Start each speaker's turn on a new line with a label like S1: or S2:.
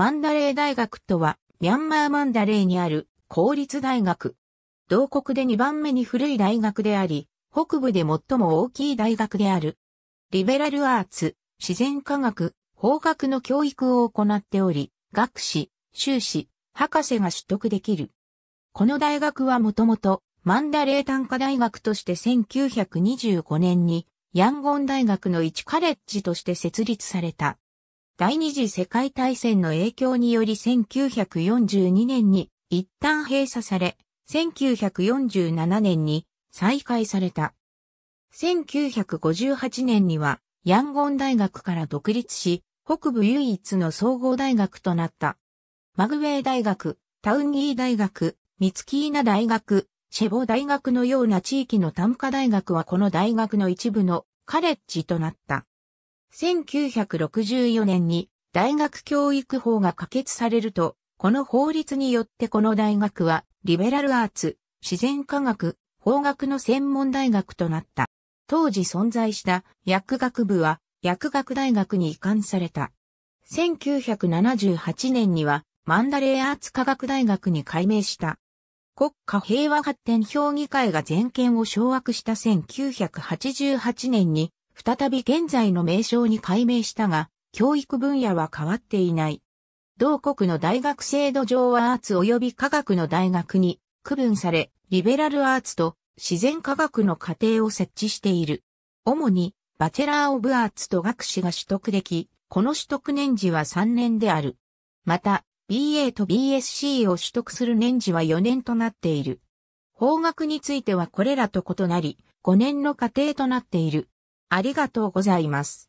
S1: マンダレー大学とは、ミャンマーマンダレーにある公立大学。同国で2番目に古い大学であり、北部で最も大きい大学である。リベラルアーツ、自然科学、法学の教育を行っており、学士、修士、博士が取得できる。この大学はもともと、マンダレー短科大学として1925年に、ヤンゴン大学の一カレッジとして設立された。第二次世界大戦の影響により1942年に一旦閉鎖され、1947年に再開された。1958年にはヤンゴン大学から独立し、北部唯一の総合大学となった。マグウェイ大学、タウンギー大学、ミツキーナ大学、シェボ大学のような地域の短科大学はこの大学の一部のカレッジとなった。1964年に大学教育法が可決されると、この法律によってこの大学は、リベラルアーツ、自然科学、法学の専門大学となった。当時存在した薬学部は薬学大学に移管された。1978年にはマンダレーアーツ科学大学に改名した。国家平和発展評議会が全権を掌握した1988年に再び現在の名称に改名したが、教育分野は変わっていない。同国の大学制度上はアーツ及び科学の大学に区分され、リベラルアーツと自然科学の課程を設置している。主に、バチェラー・オブ・アーツと学士が取得でき、この取得年次は3年である。また、BA と BSc を取得する年次は4年となっている。法学についてはこれらと異なり、5年の過程となっている。ありがとうございます。